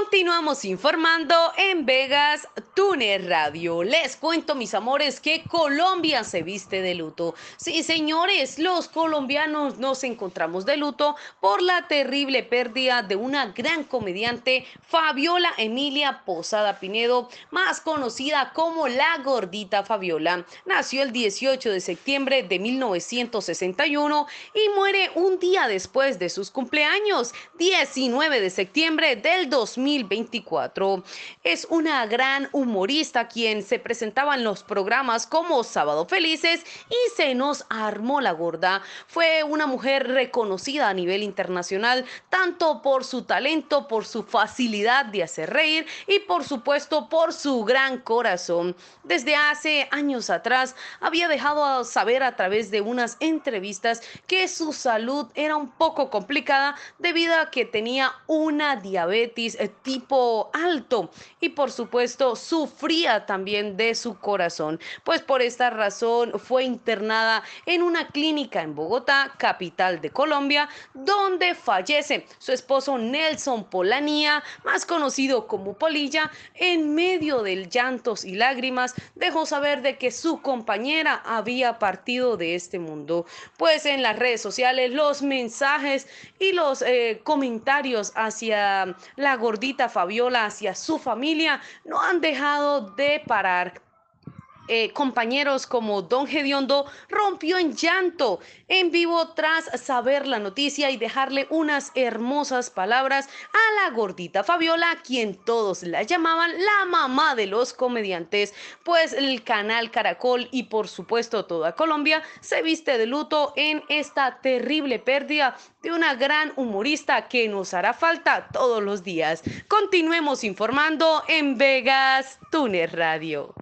Continuamos informando en Vegas, Túnez Radio. Les cuento, mis amores, que Colombia se viste de luto. Sí, señores, los colombianos nos encontramos de luto por la terrible pérdida de una gran comediante, Fabiola Emilia Posada Pinedo, más conocida como la gordita Fabiola. Nació el 18 de septiembre de 1961 y muere un día después de sus cumpleaños, 19 de septiembre del 2000. 2024. Es una gran humorista quien se presentaba en los programas como Sábado Felices y se nos armó la gorda. Fue una mujer reconocida a nivel internacional, tanto por su talento, por su facilidad de hacer reír y por supuesto por su gran corazón. Desde hace años atrás había dejado a saber a través de unas entrevistas que su salud era un poco complicada debido a que tenía una diabetes eh, tipo alto y por supuesto sufría también de su corazón, pues por esta razón fue internada en una clínica en Bogotá, capital de Colombia, donde fallece su esposo Nelson Polanía, más conocido como Polilla, en medio del llantos y lágrimas, dejó saber de que su compañera había partido de este mundo, pues en las redes sociales los mensajes y los eh, comentarios hacia la gordita Fabiola hacia su familia no han dejado de parar. Eh, compañeros como Don Gediondo rompió en llanto en vivo tras saber la noticia y dejarle unas hermosas palabras a la gordita Fabiola, quien todos la llamaban la mamá de los comediantes, pues el canal Caracol y por supuesto toda Colombia se viste de luto en esta terrible pérdida de una gran humorista que nos hará falta todos los días. Continuemos informando en Vegas Túnez Radio.